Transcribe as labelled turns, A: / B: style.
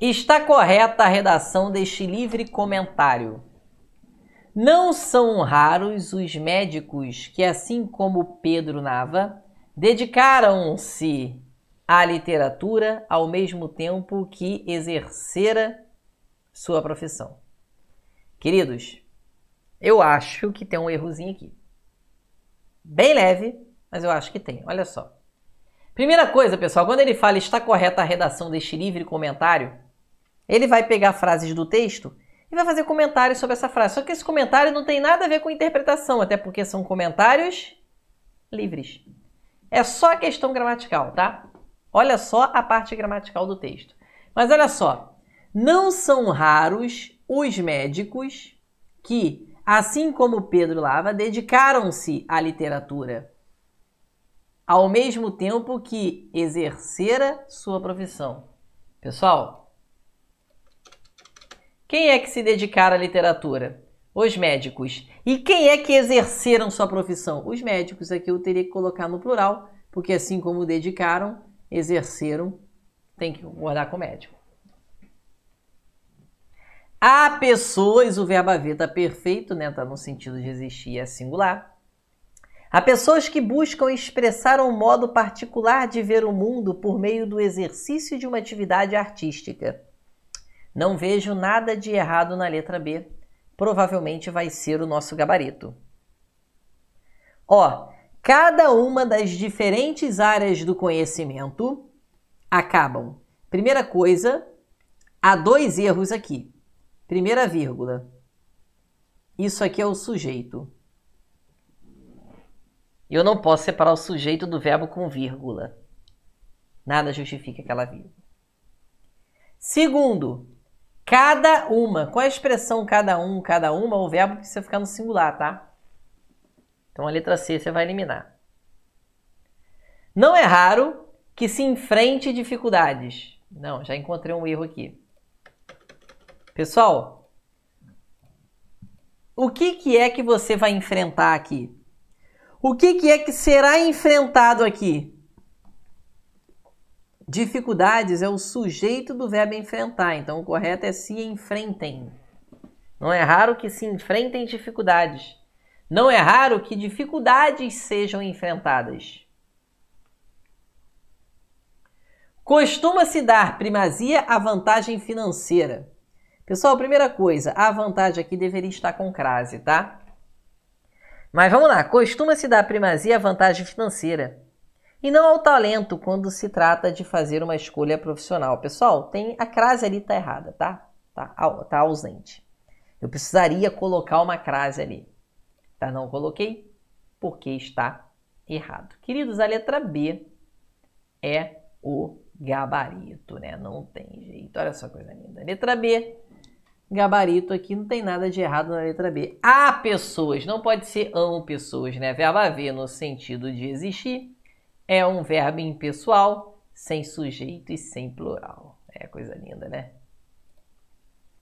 A: Está correta a redação deste livre comentário. Não são raros os médicos que, assim como Pedro Nava, dedicaram-se à literatura ao mesmo tempo que exercera sua profissão. Queridos, eu acho que tem um errozinho aqui. Bem leve, mas eu acho que tem. Olha só. Primeira coisa, pessoal, quando ele fala está correta a redação deste livre comentário, ele vai pegar frases do texto e vai fazer comentários sobre essa frase. Só que esse comentário não tem nada a ver com interpretação, até porque são comentários livres. É só questão gramatical, tá? Olha só a parte gramatical do texto. Mas olha só, não são raros os médicos que, assim como Pedro Lava, dedicaram-se à literatura, ao mesmo tempo que exercera sua profissão. Pessoal, quem é que se dedicara à literatura? Os médicos. E quem é que exerceram sua profissão? Os médicos. Aqui eu teria que colocar no plural, porque assim como dedicaram, exerceram, tem que guardar com o médico. Há pessoas, o verbo haver está perfeito, né? Está no sentido de existir, é singular. Há pessoas que buscam expressar um modo particular de ver o mundo por meio do exercício de uma atividade artística. Não vejo nada de errado na letra B. Provavelmente vai ser o nosso gabarito. Ó, cada uma das diferentes áreas do conhecimento acabam. Primeira coisa, há dois erros aqui. Primeira vírgula. Isso aqui é o sujeito. Eu não posso separar o sujeito do verbo com vírgula. Nada justifica aquela vírgula. Segundo, Cada uma. Qual é a expressão cada um, cada uma? O verbo precisa ficar no singular, tá? Então a letra C você vai eliminar. Não é raro que se enfrente dificuldades. Não, já encontrei um erro aqui. Pessoal, o que, que é que você vai enfrentar aqui? O que, que é que será enfrentado aqui? Dificuldades é o sujeito do verbo enfrentar, então o correto é se enfrentem. Não é raro que se enfrentem dificuldades. Não é raro que dificuldades sejam enfrentadas. Costuma-se dar primazia à vantagem financeira. Pessoal, primeira coisa, a vantagem aqui deveria estar com crase, tá? Mas vamos lá, costuma-se dar primazia à vantagem financeira e não ao talento quando se trata de fazer uma escolha profissional. Pessoal, tem a crase ali tá errada, tá? Tá, tá ausente. Eu precisaria colocar uma crase ali. Tá, não coloquei porque está errado. Queridos, a letra B é o gabarito, né? Não tem jeito. Olha só coisa linda. Letra B, gabarito aqui, não tem nada de errado na letra B. Há pessoas, não pode ser ão pessoas, né? Verbo haver no sentido de existir é um verbo impessoal, sem sujeito e sem plural. É coisa linda, né?